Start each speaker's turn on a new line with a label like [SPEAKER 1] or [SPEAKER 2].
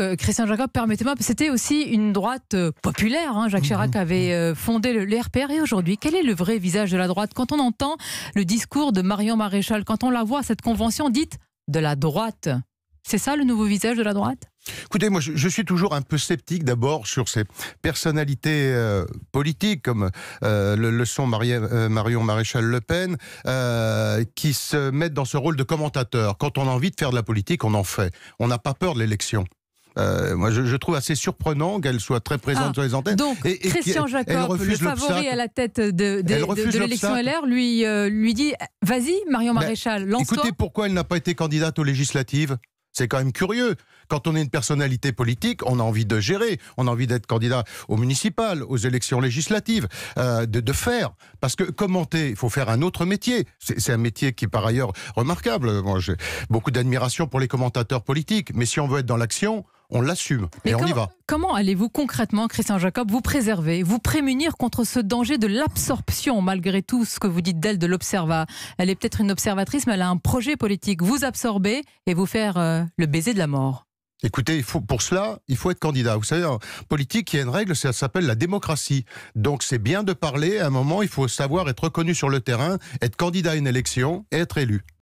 [SPEAKER 1] Euh, Christian Jacob, permettez-moi, c'était aussi une droite euh, populaire. Hein. Jacques Chirac mhm. avait euh, fondé le, Et aujourd'hui, quel est le vrai visage de la droite Quand on entend le discours de Marion Maréchal, quand on la voit, cette convention dite de la droite, c'est ça le nouveau visage de la droite
[SPEAKER 2] Écoutez, moi, je, suis toujours un peu sceptique d'abord sur ces personnalités politiques, comme le, son Marion Maréchal Le Pen, qui se mettent dans ce rôle de commentateur. Quand on a envie de faire de la politique, on en fait. On n'a pas peur de l'élection. Euh, moi, je, trouve assez surprenant qu'elle soit très présente ah, sur les antennes. Donc, et, Christian Jacob, le favori à
[SPEAKER 1] la tête de, l'élection LR, lui, euh, lui dit Vas-y, Marion ben, Maréchal, lance Écoutez,
[SPEAKER 2] pourquoi elle n'a pas été candidate aux législatives c'est quand même curieux. Quand on est une personnalité politique, on a envie de gérer, on a envie d'être candidat aux municipales, aux élections législatives, euh, de, faire. Parce que commenter, il faut faire un autre métier. C'est un métier qui, par ailleurs, remarquable. Moi, j'ai beaucoup d'admiration pour les commentateurs politiques. Mais si on veut être dans l'action, on l'assume et on y va.
[SPEAKER 1] Comment allez-vous concrètement, Christian Jacob, vous préserver, vous prémunir contre ce danger de l'absorption, malgré tout ce que vous dites d'elle, de l'observa Elle est peut-être une observatrice, mais elle a un projet politique. Vous absorber et vous faire euh, le baiser de la mort.
[SPEAKER 2] Écoutez, pour cela, il faut être candidat. Vous savez, en politique, il y a une règle, ça s'appelle la démocratie. Donc c'est bien de parler, à un moment, il faut savoir être reconnu sur le terrain, être candidat à une élection et être élu.